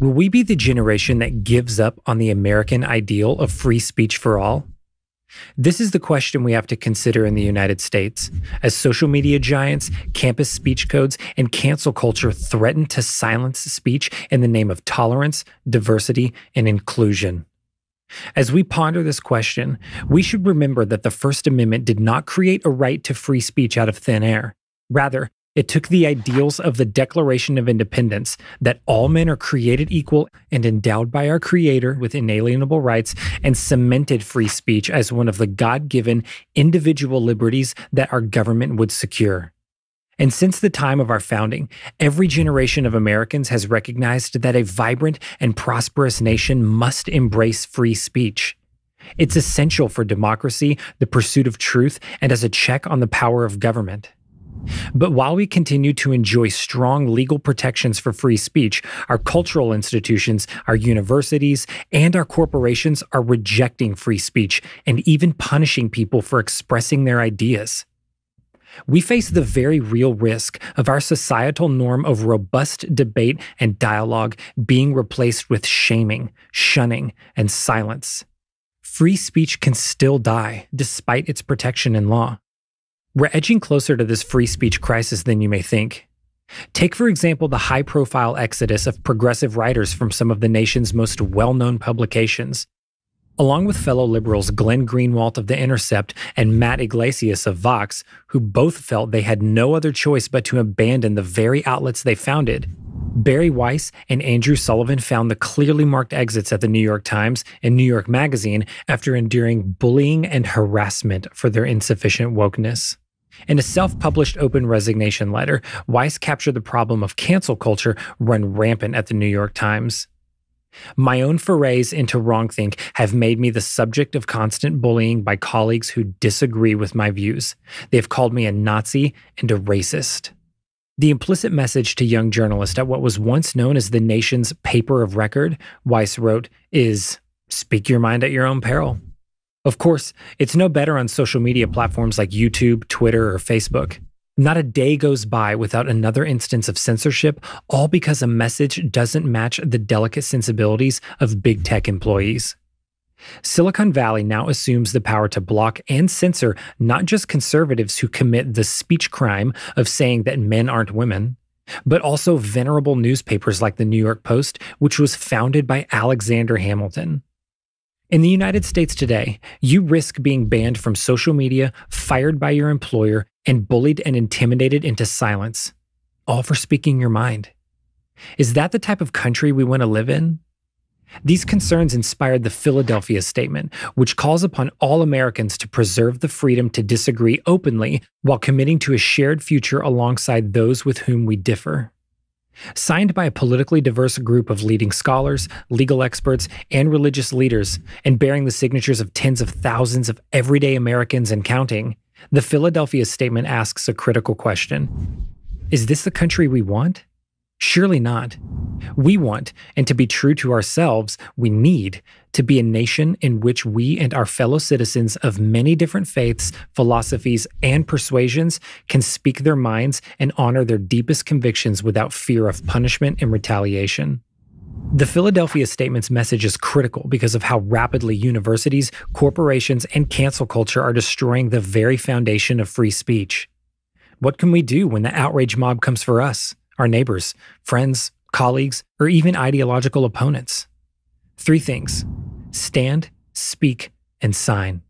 Will we be the generation that gives up on the American ideal of free speech for all? This is the question we have to consider in the United States as social media giants, campus speech codes, and cancel culture threaten to silence speech in the name of tolerance, diversity, and inclusion. As we ponder this question, we should remember that the First Amendment did not create a right to free speech out of thin air. Rather, it took the ideals of the Declaration of Independence that all men are created equal and endowed by our Creator with inalienable rights and cemented free speech as one of the God given individual liberties that our government would secure. And since the time of our founding, every generation of Americans has recognized that a vibrant and prosperous nation must embrace free speech. It's essential for democracy, the pursuit of truth, and as a check on the power of government. But while we continue to enjoy strong legal protections for free speech, our cultural institutions, our universities, and our corporations are rejecting free speech and even punishing people for expressing their ideas. We face the very real risk of our societal norm of robust debate and dialogue being replaced with shaming, shunning, and silence. Free speech can still die despite its protection in law. We're edging closer to this free speech crisis than you may think. Take, for example, the high profile exodus of progressive writers from some of the nation's most well known publications. Along with fellow liberals Glenn Greenwald of The Intercept and Matt Iglesias of Vox, who both felt they had no other choice but to abandon the very outlets they founded, Barry Weiss and Andrew Sullivan found the clearly marked exits at the New York Times and New York Magazine after enduring bullying and harassment for their insufficient wokeness. In a self published open resignation letter, Weiss captured the problem of cancel culture run rampant at the New York Times. My own forays into wrongthink have made me the subject of constant bullying by colleagues who disagree with my views. They have called me a Nazi and a racist. The implicit message to young journalists at what was once known as the nation's paper of record, Weiss wrote, is speak your mind at your own peril. Of course, it's no better on social media platforms like YouTube, Twitter, or Facebook. Not a day goes by without another instance of censorship, all because a message doesn't match the delicate sensibilities of big tech employees. Silicon Valley now assumes the power to block and censor not just conservatives who commit the speech crime of saying that men aren't women, but also venerable newspapers like the New York Post, which was founded by Alexander Hamilton. In the United States today, you risk being banned from social media, fired by your employer, and bullied and intimidated into silence, all for speaking your mind. Is that the type of country we want to live in? These concerns inspired the Philadelphia Statement, which calls upon all Americans to preserve the freedom to disagree openly while committing to a shared future alongside those with whom we differ. Signed by a politically diverse group of leading scholars, legal experts, and religious leaders, and bearing the signatures of tens of thousands of everyday Americans and counting, the Philadelphia Statement asks a critical question Is this the country we want? Surely not. We want, and to be true to ourselves, we need to be a nation in which we and our fellow citizens of many different faiths, philosophies, and persuasions can speak their minds and honor their deepest convictions without fear of punishment and retaliation. The Philadelphia Statement's message is critical because of how rapidly universities, corporations, and cancel culture are destroying the very foundation of free speech. What can we do when the outrage mob comes for us? our neighbors, friends, colleagues, or even ideological opponents. Three things stand, speak, and sign.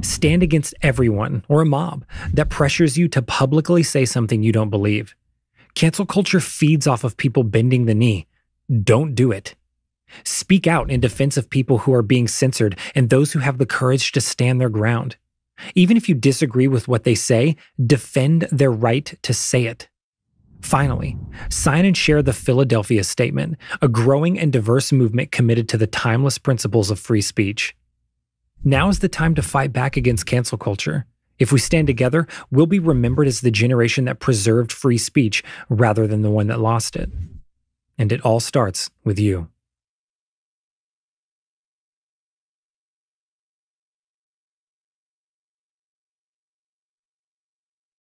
Stand against everyone or a mob that pressures you to publicly say something you don't believe. Cancel culture feeds off of people bending the knee. Don't do it. Speak out in defense of people who are being censored and those who have the courage to stand their ground. Even if you disagree with what they say, defend their right to say it. Finally, sign and share the Philadelphia Statement, a growing and diverse movement committed to the timeless principles of free speech. Now is the time to fight back against cancel culture. If we stand together, we'll be remembered as the generation that preserved free speech rather than the one that lost it. And it all starts with you.